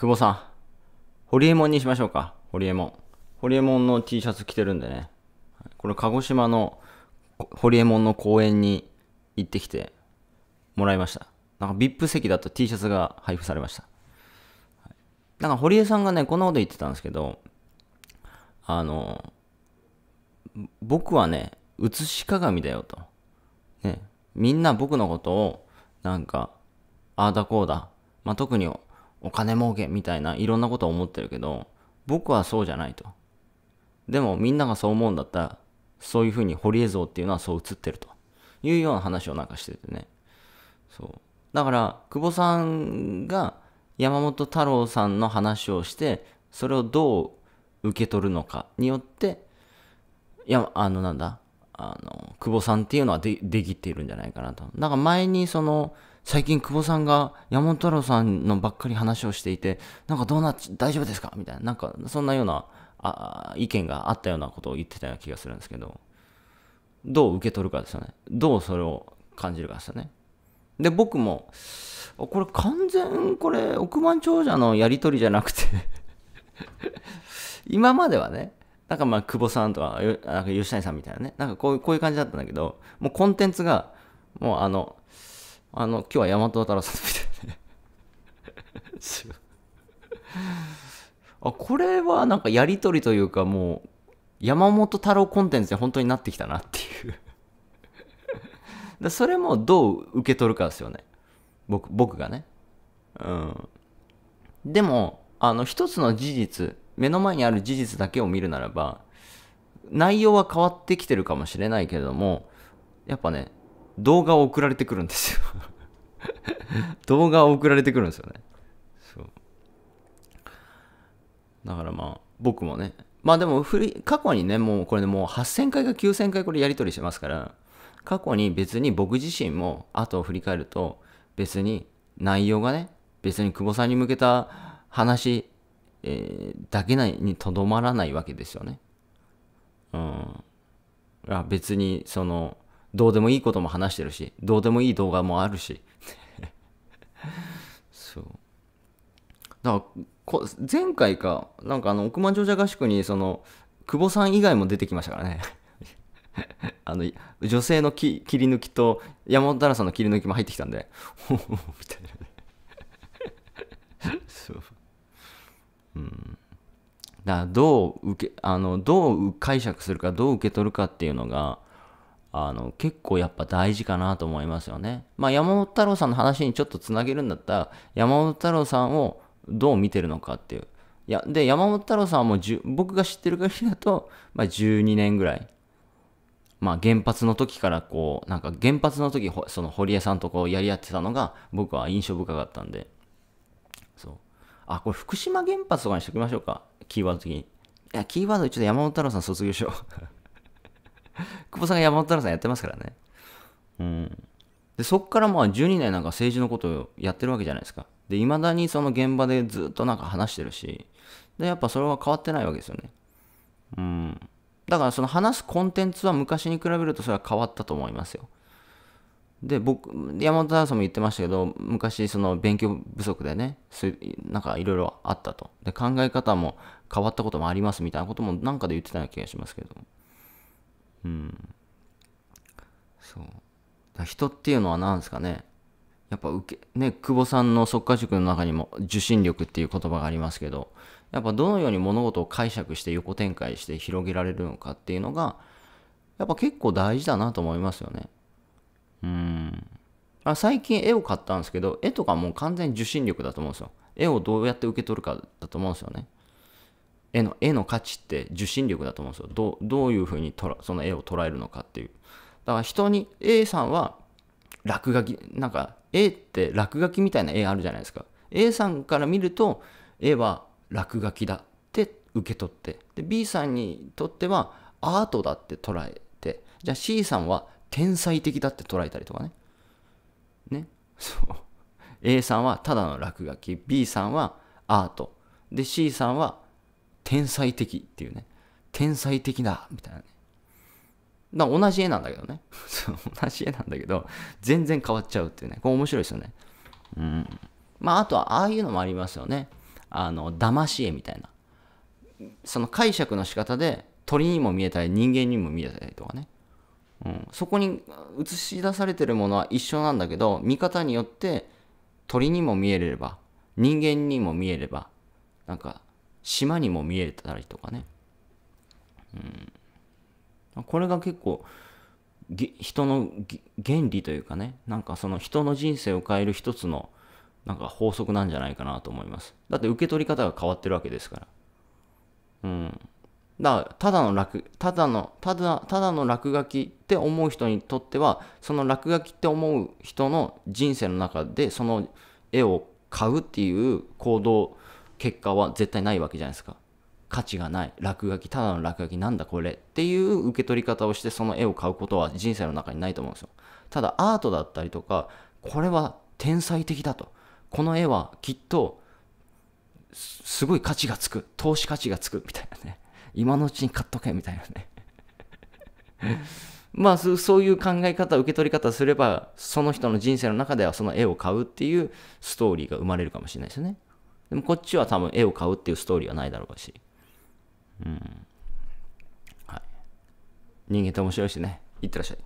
久保さん、ホリエモンにしましょうか。ホリエモン。ホリエモンの T シャツ着てるんでね。これ鹿児島のホリエモンの公園に行ってきてもらいました。なんか VIP 席だと T シャツが配布されました。なんか堀江さんがね、こんなこと言ってたんですけど、あの、僕はね、写し鏡だよと。ね、みんな僕のことを、なんか、ああだこうだ。まあ、特にお金儲けみたいないろんなことを思ってるけど、僕はそうじゃないと。でもみんながそう思うんだったら、そういうふうに堀江像っていうのはそう映ってるというような話をなんかしててね。そう。だから、久保さんが山本太郎さんの話をして、それをどう受け取るのかによって、いや、あの、なんだ、あの、久保さんっていうのはでできているんじゃないかなと。なんか前にその、最近久保さんが山本太郎さんのばっかり話をしていて、なんかどうなっち、大丈夫ですかみたいな、なんかそんなようなあ意見があったようなことを言ってたような気がするんですけど、どう受け取るかですよね。どうそれを感じるかですよね。で、僕も、これ完全、これ億万長者のやり取りじゃなくて 今まではね、なんかまあ、久保さんとか、なんか吉谷さんみたいなね、なんかこういうこういう感じだったんだけど、もうコンテンツが、もうあの、あの、今日は大和郎さんみたいなあ、これはなんかやりとりというかもう、山本太郎コンテンツで本当になってきたなっていうで、それもどう受け取るかですよね。僕、僕がね。うん。でも、あの、一つの事実、目の前にある事実だけを見るならば、内容は変わってきてるかもしれないけれども、やっぱね、動画を送られてくるんですよ動画を送られてくるんですよね。そう。だからまあ、僕もね。まあでも、過去にね、もうこれでもう8000回か9000回これやり取りしてますから、過去に別に僕自身も後を振り返ると、別に内容がね、別に久保さんに向けた話、えー、だけないにとどまらないわけですよね。うん。別に、その、どうでもいいことも話してるし、どうでもいい動画もあるし。そう。だから、こ前回か、なんかあの、億万長者合宿に、その、久保さん以外も出てきましたからね。あの、女性の切り抜きと、山本太郎さんの切り抜きも入ってきたんで、ほ ほみたいなね。そう。うん。だから、どう受け、あの、どう解釈するか、どう受け取るかっていうのが、あの、結構やっぱ大事かなと思いますよね。まあ、山本太郎さんの話にちょっとつなげるんだったら、山本太郎さんをどう見てるのかっていう。いや、で、山本太郎さんはもう僕が知ってる限りだと、まあ、12年ぐらい。まあ、原発の時からこう、なんか原発の時、その堀江さんとこうやり合ってたのが、僕は印象深かったんで。そう。あ、これ福島原発とかにしときましょうか。キーワード的に。いや、キーワードちょっと山本太郎さん卒業しよう。久保さんが山本太郎さんやってますからね。うん。で、そっからまあ12年なんか政治のことをやってるわけじゃないですか。で、未だにその現場でずっとなんか話してるし、で、やっぱそれは変わってないわけですよね。うん。だからその話すコンテンツは昔に比べるとそれは変わったと思いますよ。で、僕、山本さんも言ってましたけど、昔その勉強不足でね、なんかいろいろあったと。で、考え方も変わったこともありますみたいなこともなんかで言ってたような気がしますけど。うんそう人っていうのは何ですかねやっぱ受けね久保さんの即家塾の中にも受信力っていう言葉がありますけどやっぱどのように物事を解釈して横展開して広げられるのかっていうのがやっぱ結構大事だなと思いますよねうんあ最近絵を買ったんですけど絵とかもう完全に受信力だと思うんですよ絵をどうやって受け取るかだと思うんですよね絵の絵の価値って受信力だと思うんですよどどういうふうにとらその絵を捉えるのかっていうだから人に A さんは落書きなんか A って落書きみたいな絵あるじゃないですか A さんから見ると絵は落書きだって受け取ってで B さんにとってはアートだって捉えてじゃあ C さんは天才的だって捉えたりとかねねそう A さんはただの落書き B さんはアートで C さんは天才的っていうね。天才的だみたいなね。な同じ絵なんだけどね。同じ絵なんだけど、全然変わっちゃうっていうね。これ面白いですよね。うん。まあ、あとは、ああいうのもありますよね。あの、騙し絵みたいな。その解釈の仕方で、鳥にも見えたり、人間にも見えたりとかね。うん、そこに映し出されてるものは一緒なんだけど、見方によって、鳥にも見えれば、人間にも見えれば、なんか、島にも見えたりとかね、うん、これが結構人の原理というかねなんかその人の人生を変える一つのなんか法則なんじゃないかなと思いますだって受け取り方が変わってるわけですからうんだからただの落ただのただただの落書きって思う人にとってはその落書きって思う人の人生の中でその絵を買うっていう行動結果は絶対ないわけじゃないですか。価値がない。落書き、ただの落書きなんだこれっていう受け取り方をしてその絵を買うことは人生の中にないと思うんですよ。ただアートだったりとか、これは天才的だと。この絵はきっとすごい価値がつく。投資価値がつくみたいなね。今のうちに買っとけみたいなね。まあそういう考え方、受け取り方すれば、その人の人生の中ではその絵を買うっていうストーリーが生まれるかもしれないですよね。でもこっちは多分絵を買うっていうストーリーはないだろうし。うん。はい。人間って面白いしね。いってらっしゃい。